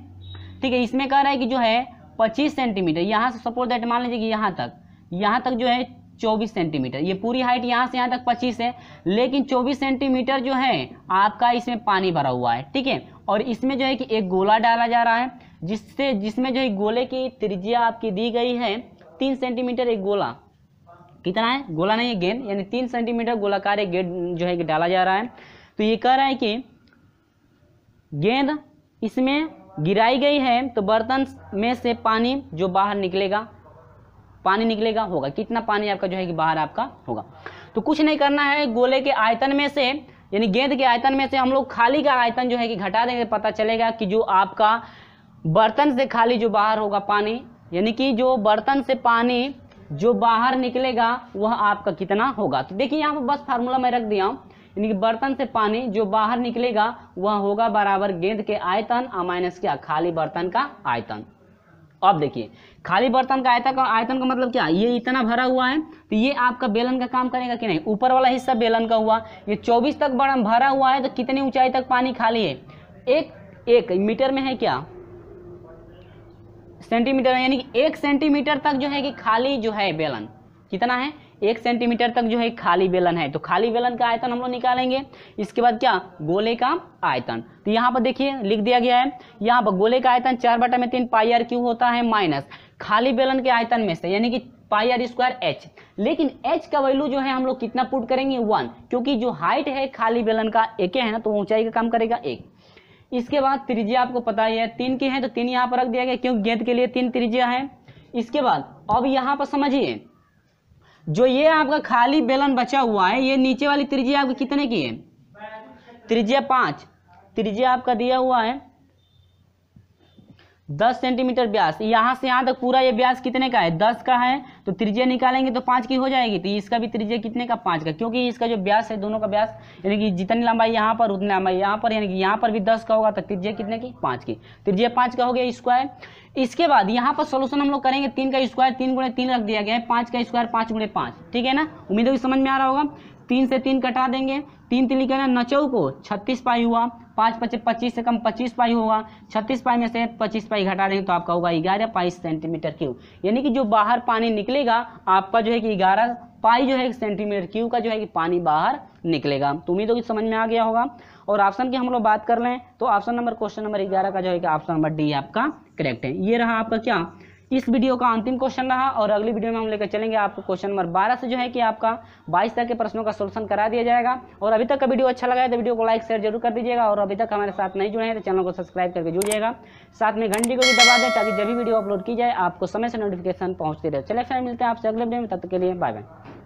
ठीक है इसमें कह रहा है कि जो है पच्चीस सेंटीमीटर यहाँ से सपोज दैट मान लीजिए कि यहाँ तक यहाँ तक जो है चौबीस सेंटीमीटर ये पूरी हाइट यहाँ से यहाँ तक पच्चीस है लेकिन चौबीस सेंटीमीटर जो है आपका इसमें पानी भरा हुआ है ठीक है और इसमें जो है कि एक गोला डाला जा रहा है जिससे जिसमें जो है गोले की त्रिज्या आपकी दी गई है तीन सेंटीमीटर एक गोला कितना है गोला नहीं है गेंद यानी तीन सेंटीमीटर गोलाकार एक गेंद जो है कि डाला जा रहा है तो ये कह रहा है कि गेंद इसमें गिराई गई है तो बर्तन में से पानी जो बाहर निकलेगा पानी निकलेगा होगा कितना पानी आपका जो है कि बाहर आपका होगा तो कुछ नहीं करना है गोले के आयतन में से यानी गेंद के आयतन में से हम लोग खाली का आयतन जो है कि घटा देंगे पता चलेगा कि जो आपका बर्तन से खाली जो बाहर होगा पानी यानी कि जो बर्तन से पानी जो बाहर निकलेगा वह आपका कितना होगा तो देखिए यहाँ पर बस फार्मूला मैं रख दिया हूँ यानी कि बर्तन से पानी जो बाहर निकलेगा वह होगा बराबर गेंद के आयतन और माइनस क्या खाली बर्तन का आयतन अब देखिए खाली बर्तन का आयतन का आयतन का मतलब क्या ये इतना भरा हुआ है तो ये आपका बेलन का काम करेगा कि नहीं ऊपर वाला हिस्सा बेलन का हुआ ये 24 तक बड़ा भरा हुआ है तो कितनी ऊंचाई तक पानी खाली है एक एक मीटर में है क्या सेंटीमीटर यानी कि एक सेंटीमीटर तक जो है कि खाली जो है बेलन कितना है एक सेंटीमीटर तक जो है खाली बेलन है तो खाली बेलन का आयतन हम लोग निकालेंगे इसके बाद क्या गोले का आयतन तो यहाँ पर देखिए लिख दिया गया है यहाँ पर गोले का आयतन चार बटा में तीन पाई आर क्यू होता है माइनस खाली बेलन के आयतन में से यानी कि पाई आर स्क्वायर एच लेकिन एच का वैल्यू जो है हम लोग कितना पुट करेंगे वन क्योंकि जो हाइट है खाली बेलन का एक है ना तो ऊंचाई का काम करेगा एक इसके बाद त्रिज्या आपको पता ही है तीन की है तो तीन यहाँ पर रख दिया गया क्योंकि गेंद के लिए तीन त्रिज्या है इसके बाद अब यहाँ पर समझिए जो ये आपका खाली बेलन बचा हुआ है ये नीचे वाली त्रिज्या आपकी कितने की है त्रिज्या पांच त्रिज्या आपका दिया हुआ है दस सेंटीमीटर व्यास यहाँ से यहाँ तक पूरा ये व्यास कितने का है दस का है तो त्रिज्या निकालेंगे तो पाँच की हो जाएगी तो इसका भी त्रिज्या कितने का पाँच का क्योंकि इसका जो व्यास है दोनों का व्यास यानी कि जितनी लंबाई यहाँ पर उतनी लंबाई यहाँ पर यानी कि यहाँ पर भी दस का होगा तो त्रिज्या कितने की पाँच की त्रिज्या पाँच का हो गया स्क्वायर इसके बाद यहाँ पर सोल्यूशन हम लोग करेंगे तीन का स्क्वायर तीन गुणे तीन रख दिया गया है पाँच का स्क्वायर पाँच गुणे पाँच ठीक है ना उम्मीद है समझ में आ रहा होगा तीन से तीन कटा देंगे तीन तीन लिखा ना नचौ को छत्तीस पाई हुआ पाँच पच्चीस पच्चीस से कम पच्चीस पाई होगा छत्तीस पाई में से पच्चीस पाई घटा देंगे तो आपका होगा ग्यारह पाई सेंटीमीटर क्यू यानी कि जो बाहर पानी निकलेगा आपका जो है कि ग्यारह पाई जो है सेंटीमीटर क्यू का जो है कि पानी बाहर निकलेगा तो उम्मीद होगी समझ में आ गया होगा और ऑप्शन की हम लोग बात कर लें तो ऑप्शन नंबर क्वेश्चन नंबर ग्यारह का जो है कि ऑप्शन नंबर डी आपका करेक्ट है ये रहा आपका क्या इस वीडियो का अंतिम क्वेश्चन रहा और अगली वीडियो में हम लेकर चलेंगे आपको क्वेश्चन नंबर बारह से जो है कि आपका बाईस तक के प्रश्नों का सोल्यूशन करा दिया जाएगा और अभी तक का वीडियो अच्छा लगा है तो वीडियो को लाइक शेयर जरूर कर दीजिएगा और अभी तक हमारे साथ नहीं जुड़े हैं तो चैनल को सब्सक्राइब करके जुड़िएगा साथ में घंटी को भी दबा दें ताकि जब भी वीडियो अपलोड की जाए आपको समय से नोटिफिकेशन पहुँचती रहे चले फिर मिलते हैं आपसे अगले वीडियो में तब के लिए बाय बाय